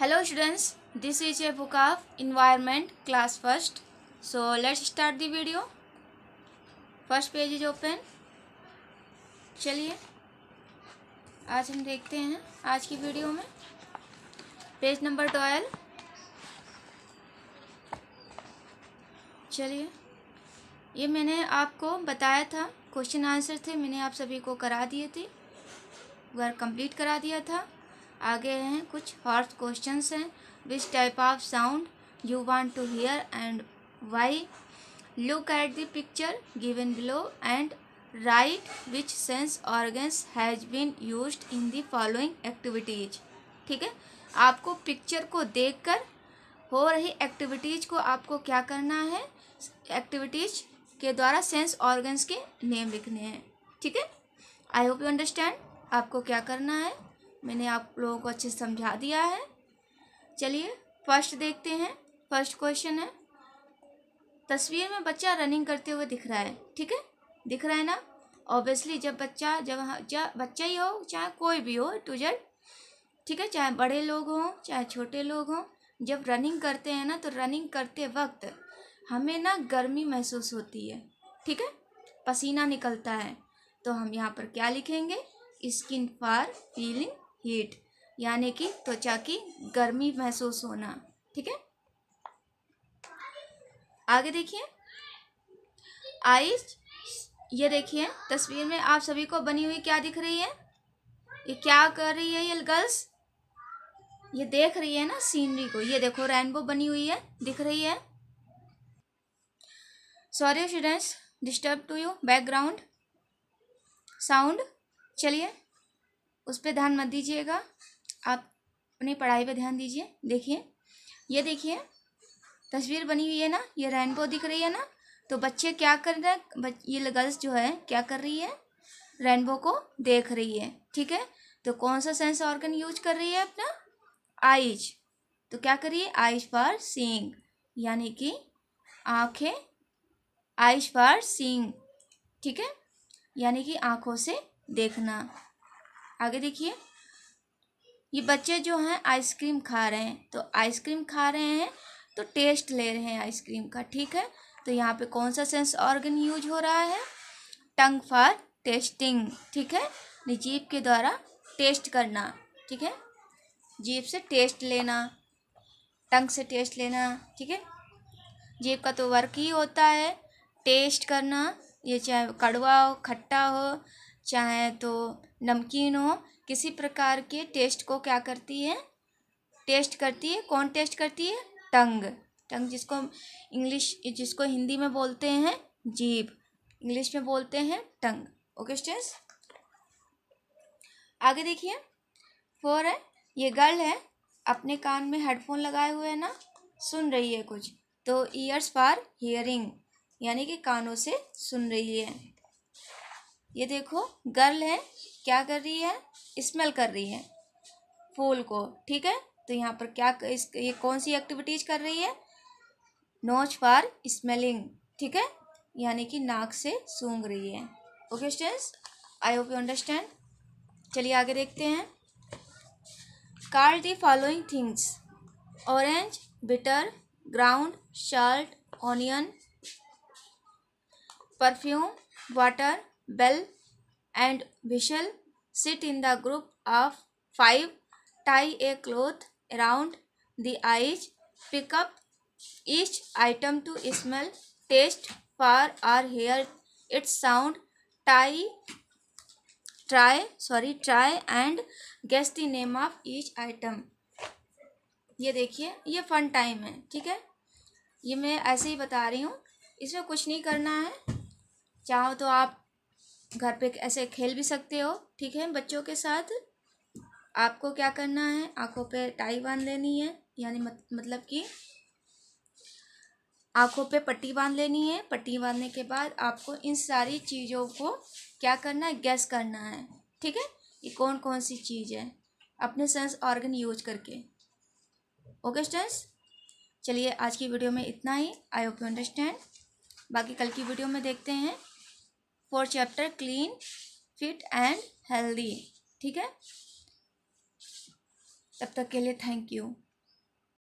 Hello students this is a book of environment class first so let's start the video first page is open चलिए आज हम देखते हैं आज की वीडियो में पेज नंबर ट्वेल्व चलिए ये मैंने आपको बताया था क्वेश्चन आंसर थे मैंने आप सभी को करा दिए थे वर्क कंप्लीट करा दिया था आगे हैं कुछ हॉर्स क्वेश्चंस हैं which type of sound you want to hear and why look at the picture given below and write which sense organs has been use in the following activities ठीक है आपको पिक्चर को देखकर हो रही एक्टिविटीज़ को आपको क्या करना है एक्टिविटीज़ के द्वारा सेंस ऑर्गन्स के नेम लिखने हैं ठीक है आई होप यू अंडरस्टैंड आपको क्या करना है मैंने आप लोगों को अच्छे समझा दिया है चलिए फर्स्ट देखते हैं फर्स्ट क्वेश्चन है तस्वीर में बच्चा रनिंग करते हुए दिख रहा है ठीक है दिख रहा है ना ऑब्वियसली जब बच्चा जब जब बच्चा ही हो चाहे कोई भी हो टू जेड ठीक है चाहे बड़े लोग हों चाहे छोटे लोग हों जब रनिंग करते हैं ना तो रनिंग करते वक्त हमें ना गर्मी महसूस होती है ठीक है पसीना निकलता है तो हम यहाँ पर क्या लिखेंगे स्किन फार फीलिंग हीट यानी कि त्वचा की गर्मी महसूस होना ठीक है आगे देखिए आइस ये देखिए तस्वीर में आप सभी को बनी हुई क्या दिख रही है ये क्या कर रही है ये गर्ल्स ये देख रही है ना सीनरी को ये देखो रेनबो बनी हुई है दिख रही है sorry students disturb to you background sound चलिए उस पर ध्यान मत दीजिएगा आप अपनी पढ़ाई पर ध्यान दीजिए देखिए ये देखिए तस्वीर बनी हुई है ना ये रेनबो दिख रही है ना तो बच्चे क्या कर रहे हैं ये गर्ल्स जो है क्या कर रही है रेनबो को देख रही है ठीक है तो कौन सा सेंस ऑर्गन यूज कर रही है अपना आइज तो क्या करिए आइज फॉर सींग यानी कि आँखें आइज फॉर सींग ठीक है यानी कि आँखों से देखना आगे देखिए ये बच्चे जो हैं आइसक्रीम खा रहे हैं तो आइसक्रीम खा रहे हैं तो टेस्ट ले रहे हैं आइसक्रीम का ठीक है तो यहाँ पे कौन सा सेंस ऑर्गन यूज हो रहा है टंग फॉर टेस्टिंग ठीक है जीप के द्वारा टेस्ट करना ठीक है जीप से टेस्ट लेना टंग से टेस्ट लेना ठीक है जीप का तो वर्क ही होता है टेस्ट करना ये चाहे कड़वा हो खट्टा हो चाहे तो नमकीन हो किसी प्रकार के टेस्ट को क्या करती है टेस्ट करती है कौन टेस्ट करती है टंग टंग जिसको इंग्लिश जिसको हिंदी में बोलते हैं जीभ इंग्लिश में बोलते हैं टंग ओके स्टेंस आगे देखिए फोर है ये गर्ल है अपने कान में हेडफोन लगाए हुए है ना सुन रही है कुछ तो ईयर्स फॉर हियरिंग यानी कि कानों से सुन रही है ये देखो गर्ल है क्या कर रही है स्मेल कर रही है फूल को ठीक है तो यहाँ पर क्या इस ये कौन सी एक्टिविटीज़ कर रही है नोच फॉर स्मेलिंग ठीक है यानी कि नाक से सूंघ रही है okay students I hope you understand चलिए आगे देखते हैं card the following things orange bitter ground shirt onion perfume water Bell and Vishal sit in the group of five, tie a cloth around the eyes, pick up each item to smell, taste, for or hear its sound, tie, try, sorry, try and guess the name of each item. ये देखिए ये fun time है ठीक है ये मैं ऐसे ही बता रही हूँ इसमें कुछ नहीं करना है चाहो तो आप घर पे ऐसे खेल भी सकते हो ठीक है बच्चों के साथ आपको क्या करना है आँखों पे टाई बांध लेनी है यानी मत, मतलब कि आँखों पे पट्टी बांध लेनी है पट्टी बांधने के बाद आपको इन सारी चीज़ों को क्या करना है गैस करना है ठीक है ये कौन कौन सी चीज़ है अपने सेंस ऑर्गन यूज करके ओके स्टूडेंट्स चलिए आज की वीडियो में इतना ही आई होप यू अंडरस्टैंड बाकी कल की वीडियो में देखते हैं for chapter clean fit and healthy ठीक है तब तक के लिए थैंक यू